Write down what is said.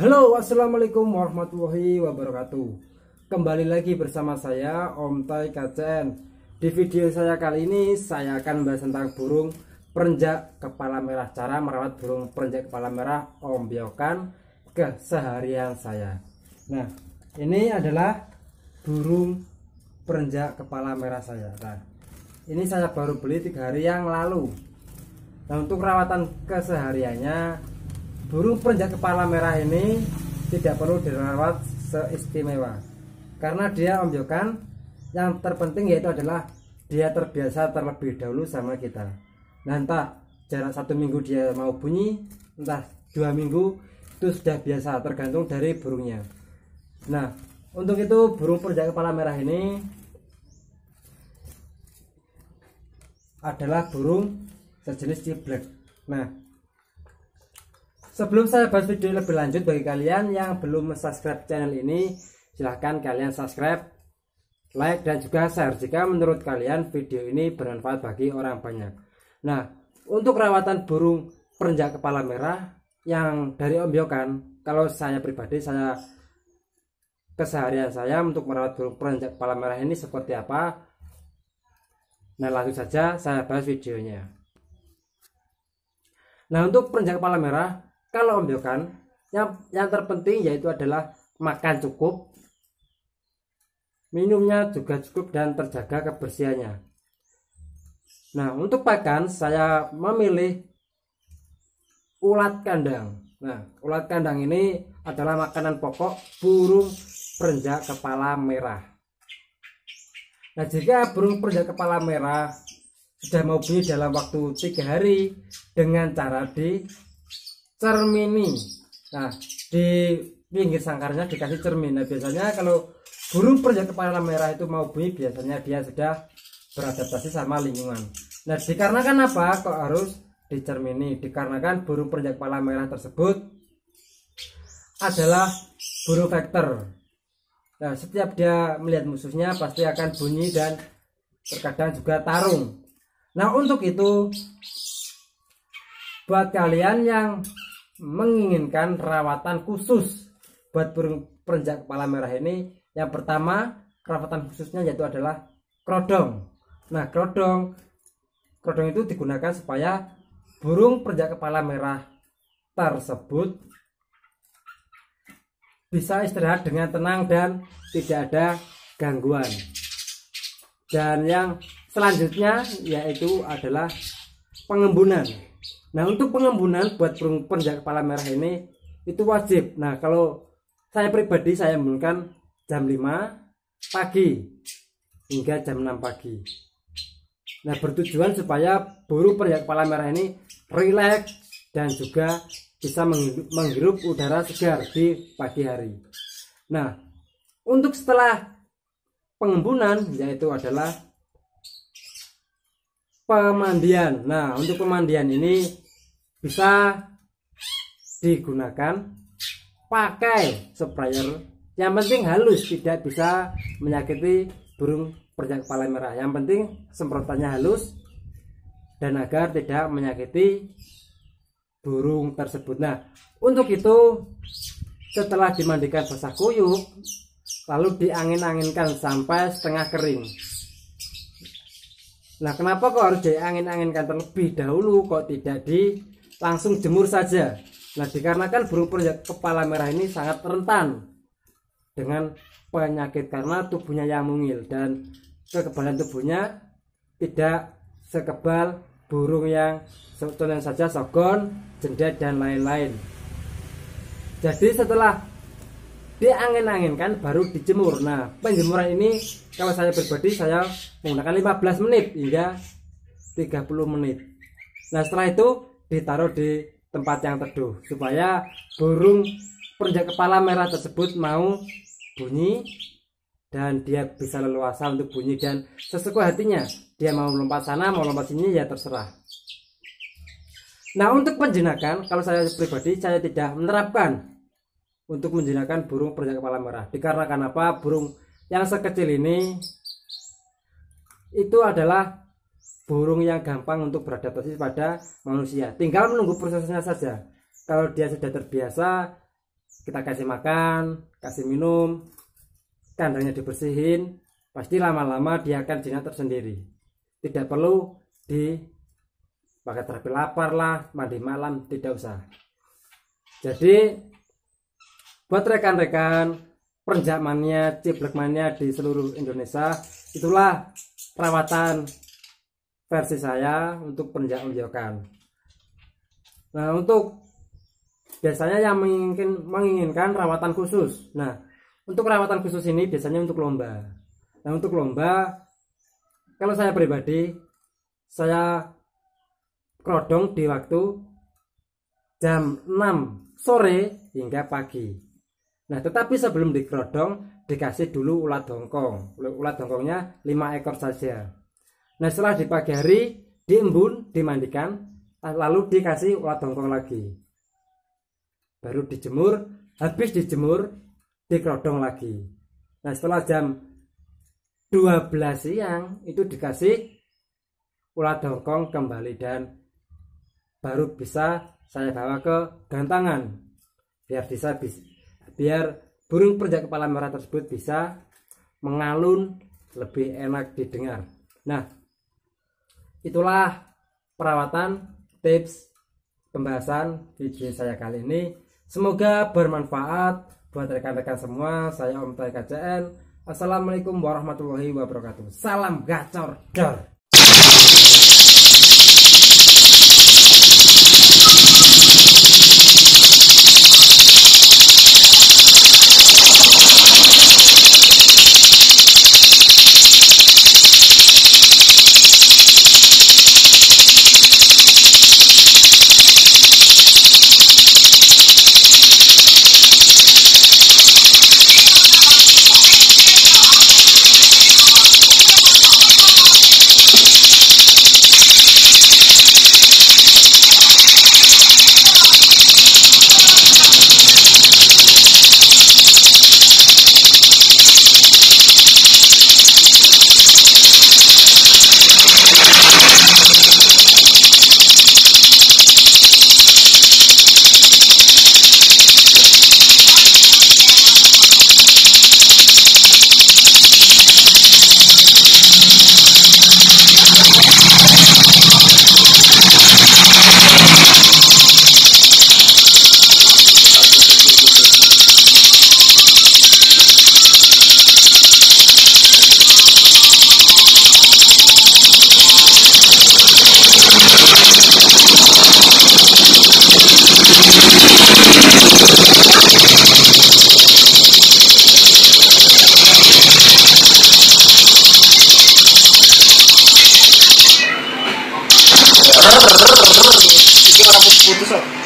Halo assalamualaikum warahmatullahi wabarakatuh Kembali lagi bersama saya Om Tai KCN Di video saya kali ini saya akan membahas tentang burung perenjak kepala merah Cara merawat burung perenjak kepala merah Om Biokan keseharian saya Nah ini adalah burung perenjak kepala merah saya Nah ini saya baru beli tiga hari yang lalu Nah untuk rawatan kesehariannya Burung perenjak kepala merah ini tidak perlu dirawat seistimewa karena dia ombyokan yang terpenting yaitu adalah dia terbiasa terlebih dahulu sama kita nah entah jarak satu minggu dia mau bunyi entah dua minggu itu sudah biasa tergantung dari burungnya nah untuk itu burung perenjak kepala merah ini adalah burung sejenis ciblek nah Sebelum saya bahas video lebih lanjut bagi kalian yang belum subscribe channel ini, silahkan kalian subscribe, like dan juga share jika menurut kalian video ini bermanfaat bagi orang banyak. Nah, untuk rawatan burung perenjak kepala merah yang dari Om Yokan, kalau saya pribadi saya keseharian saya untuk merawat burung perenjak kepala merah ini seperti apa? Nah, langsung saja saya bahas videonya. Nah, untuk perenjak kepala merah kalau ambilkan yang yang terpenting yaitu adalah makan cukup minumnya juga cukup dan terjaga kebersihannya nah untuk pakan saya memilih ulat kandang nah ulat kandang ini adalah makanan pokok burung perenjak kepala merah nah jika burung perenjak kepala merah sudah mau beli dalam waktu tiga hari dengan cara di cermini nah di pinggir sangkarnya dikasih cermin nah biasanya kalau burung perjak kepala merah itu mau bunyi biasanya dia sudah beradaptasi sama lingkungan nah dikarenakan apa kok harus dicermini dikarenakan burung perjak kepala merah tersebut adalah burung vektor Nah, setiap dia melihat musuhnya pasti akan bunyi dan terkadang juga tarung. Nah, untuk itu buat kalian yang menginginkan rawatan khusus buat burung perenjak kepala merah ini. Yang pertama, rawatan khususnya yaitu adalah krodong Nah, krodong krodong itu digunakan supaya burung perenjak kepala merah tersebut bisa istirahat dengan tenang dan tidak ada gangguan. Dan yang selanjutnya yaitu adalah pengembunan. Nah untuk pengembunan buat burung penjaga kepala merah ini itu wajib. Nah kalau saya pribadi saya embunkan jam 5 pagi hingga jam 6 pagi. Nah bertujuan supaya burung penjaga kepala merah ini rileks dan juga bisa menghirup udara segar di pagi hari. Nah untuk setelah pengembunan yaitu adalah pemandian. Nah, untuk pemandian ini bisa digunakan pakai sprayer. Yang penting halus, tidak bisa menyakiti burung perjak kepala merah. Yang penting semprotannya halus dan agar tidak menyakiti burung tersebut. Nah, untuk itu setelah dimandikan basah kuyuk lalu diangin-anginkan sampai setengah kering Nah, kenapa kok harus diangin-anginkan terlebih dahulu kok tidak di langsung jemur saja? Nah, dikarenakan burung perjak kepala merah ini sangat rentan dengan penyakit karena tubuhnya yang mungil dan kekebalan tubuhnya tidak sekebal burung yang contohnya saja sogon, jendet dan lain-lain. Jadi setelah diangin angin kan baru dijemur nah penjemuran ini kalau saya pribadi saya menggunakan 15 menit hingga 30 menit nah setelah itu ditaruh di tempat yang teduh supaya burung perenjak kepala merah tersebut mau bunyi dan dia bisa leluasa untuk bunyi dan sesuka hatinya dia mau lompat sana mau lompat sini ya terserah nah untuk penjenakan kalau saya pribadi saya tidak menerapkan untuk menjinakkan burung perjaga kepala merah. Dikarenakan apa? Burung yang sekecil ini itu adalah burung yang gampang untuk beradaptasi pada manusia. Tinggal menunggu prosesnya saja. Kalau dia sudah terbiasa, kita kasih makan, kasih minum, kandangnya dibersihin, pasti lama-lama dia akan jinak tersendiri. Tidak perlu di pakai terapi lapar lah, mandi malam, tidak usah. Jadi buat rekan-rekan perjamannya ciblekmania di seluruh Indonesia itulah perawatan versi saya untuk perenjak nah untuk biasanya yang menginginkan, menginginkan rawatan khusus nah untuk perawatan khusus ini biasanya untuk lomba nah untuk lomba kalau saya pribadi saya kerodong di waktu jam 6 sore hingga pagi Nah, tetapi sebelum dikerodong dikasih dulu ulat dongkong. Ulat dongkongnya 5 ekor saja. Nah, setelah di pagi hari, diembun, dimandikan, lalu dikasih ulat dongkong lagi. Baru dijemur, habis dijemur, dikerodong lagi. Nah, setelah jam 12 siang, itu dikasih ulat dongkong kembali dan baru bisa saya bawa ke gantangan biar bisa biar burung perenjak kepala merah tersebut bisa mengalun lebih enak didengar. Nah, itulah perawatan tips pembahasan video saya kali ini. Semoga bermanfaat buat rekan-rekan semua. Saya Om Tai KCN. Assalamualaikum warahmatullahi wabarakatuh. Salam gacor dor. ットショ